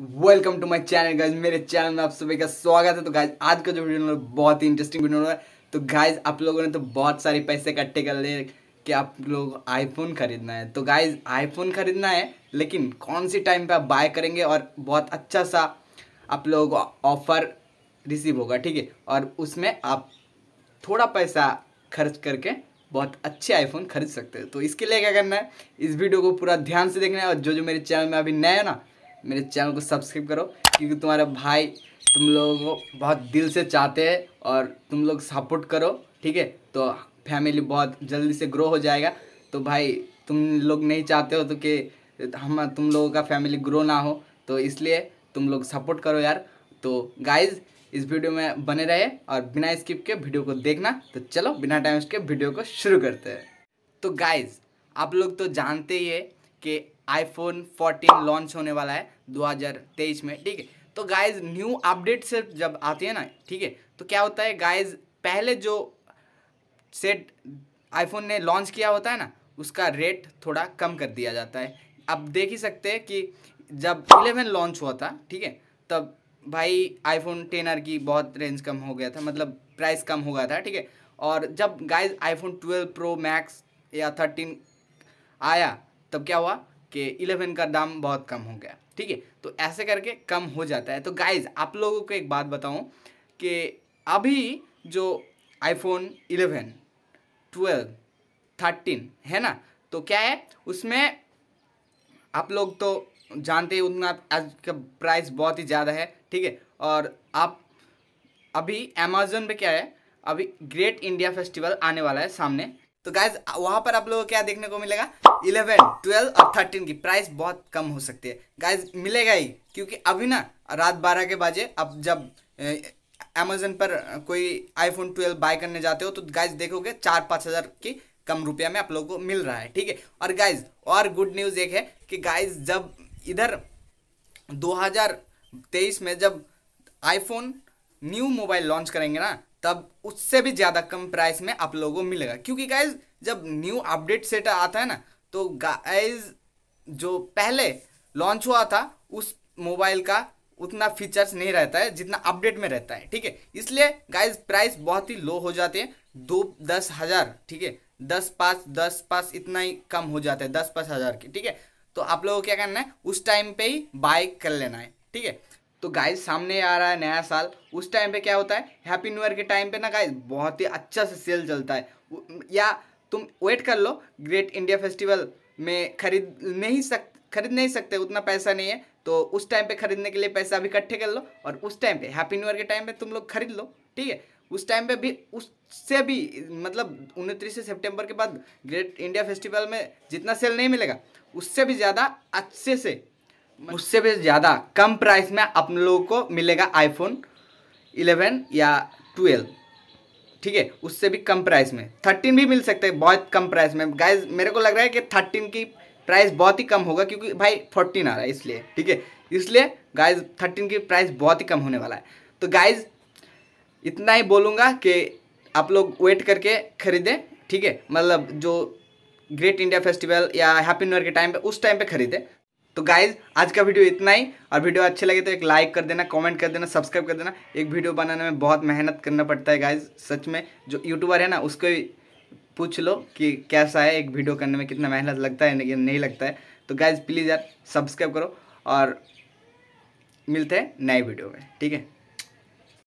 welcome to my channel guys मेरे channel में आप सभी का स्वागत है तो गाइज आज का जो वीडियो बहुत ही इंटरेस्टिंग वीडियो है तो गाइज आप लोगों ने तो बहुत सारे पैसे इकट्ठे कर लिए कि आप लोग आईफोन खरीदना है तो गाइज आईफोन खरीदना है लेकिन कौन सी टाइम पे आप बाय करेंगे और बहुत अच्छा सा आप लोगों को ऑफर रिसीव होगा ठीक है और उसमें आप थोड़ा पैसा खर्च करके बहुत अच्छे आईफोन खरीद सकते हो तो इसके लिए क्या करना है इस वीडियो को पूरा ध्यान से देखना है और जो जो मेरे चैनल में अभी नए है ना मेरे चैनल को सब्सक्राइब करो क्योंकि तुम्हारे भाई तुम लोगों को बहुत दिल से चाहते हैं और तुम लोग सपोर्ट करो ठीक है तो फैमिली बहुत जल्दी से ग्रो हो जाएगा तो भाई तुम लोग नहीं चाहते हो तो कि हम तुम लोगों का फैमिली ग्रो ना हो तो इसलिए तुम लोग सपोर्ट करो यार तो गाइज इस वीडियो में बने रहे और बिना स्किप के वीडियो को देखना तो चलो बिना टाइम के वीडियो को शुरू करते हैं तो गाइज आप लोग तो जानते ही है कि आईफोन 14 लॉन्च होने वाला है 2023 में ठीक है तो गाइज न्यू अपडेट सिर्फ जब आती है ना ठीक है तो क्या होता है गाइज पहले जो सेट आईफोन ने लॉन्च किया होता है ना उसका रेट थोड़ा कम कर दिया जाता है अब देख ही सकते हैं कि जब 11 लॉन्च हुआ था ठीक है तब भाई आईफोन टेन आर की बहुत रेंज कम हो गया था मतलब प्राइस कम हो गया था ठीक है और जब गाइज आईफोन 12 प्रो मैक्स या 13 आया तब क्या हुआ कि इलेवन का दाम बहुत कम हो गया ठीक है तो ऐसे करके कम हो जाता है तो गाइज आप लोगों को एक बात बताऊँ कि अभी जो आईफोन इलेवन ट्वेल्व थर्टीन है ना तो क्या है उसमें आप लोग तो जानते ही उतना आज का प्राइस बहुत ही ज़्यादा है ठीक है और आप अभी अमेजोन पे क्या है अभी ग्रेट इंडिया फेस्टिवल आने वाला है सामने तो गाइज वहां पर आप लोगों को क्या देखने को मिलेगा इलेवन ट्वेल्व और थर्टीन की प्राइस बहुत कम हो सकती है गाइज मिलेगा ही क्योंकि अभी ना रात बारह के बजे अब जब अमेजन पर कोई आईफोन ट्वेल्व बाय करने जाते हो तो गाइज देखोगे चार पाँच हज़ार की कम रुपया में आप लोगों को मिल रहा है ठीक है और गाइज और गुड न्यूज़ एक है कि गाइज जब इधर दो में जब आईफोन न्यू मोबाइल लॉन्च करेंगे ना तब उससे भी ज़्यादा कम प्राइस में आप लोगों को मिलेगा क्योंकि गाइज जब न्यू अपडेट सेट आता है ना तो गाइज जो पहले लॉन्च हुआ था उस मोबाइल का उतना फीचर्स नहीं रहता है जितना अपडेट में रहता है ठीक है इसलिए गाइज प्राइस बहुत ही लो हो जाते हैं दो दस हज़ार ठीक है दस पाँच दस पाँच इतना ही कम हो जाता है दस पाँच हज़ार के ठीक है तो आप लोगों को क्या करना है उस टाइम पे ही बाय कर लेना है ठीक है तो गाइज सामने आ रहा है नया साल उस टाइम पे क्या होता है हैप्पी न्यू ईयर के टाइम पे ना गाइज बहुत ही अच्छा से सेल चलता है या तुम वेट कर लो ग्रेट इंडिया फेस्टिवल में खरीद नहीं सक खरीद नहीं सकते उतना पैसा नहीं है तो उस टाइम पे खरीदने के लिए पैसा अभी इकट्ठे कर लो और उस टाइम पे हैप्पी न्यू ईयर के टाइम पे तुम लोग खरीद लो ठीक है उस टाइम पे भी उससे भी मतलब उनतीस से सितंबर के बाद ग्रेट इंडिया फेस्टिवल में जितना सेल नहीं मिलेगा उससे भी ज़्यादा अच्छे से उससे भी ज़्यादा कम प्राइस में आप लोगों को मिलेगा आईफोन 11 या 12 ठीक है उससे भी कम प्राइस में 13 भी मिल सकते हैं बहुत कम प्राइस में गाइज मेरे को लग रहा है कि 13 की प्राइस बहुत ही कम होगा क्योंकि भाई 14 आ रहा है इसलिए ठीक है इसलिए गाइज 13 की प्राइस बहुत ही कम होने वाला है तो गाइज इतना ही बोलूँगा कि आप लोग वेट करके खरीदें ठीक है मतलब जो ग्रेट इंडिया फेस्टिवल या हैप्पी न्यू ईयर के टाइम पे उस टाइम पे खरीदें तो गाइज आज का वीडियो इतना ही और वीडियो अच्छे लगे तो एक लाइक कर देना कमेंट कर देना सब्सक्राइब कर देना एक वीडियो बनाने में बहुत मेहनत करना पड़ता है गाइज सच में जो यूट्यूबर है ना उसको पूछ लो कि कैसा है एक वीडियो करने में कितना मेहनत लगता है या नहीं लगता है तो गाइज प्लीज़ यार सब्सक्राइब करो और मिलते हैं नए वीडियो में ठीक है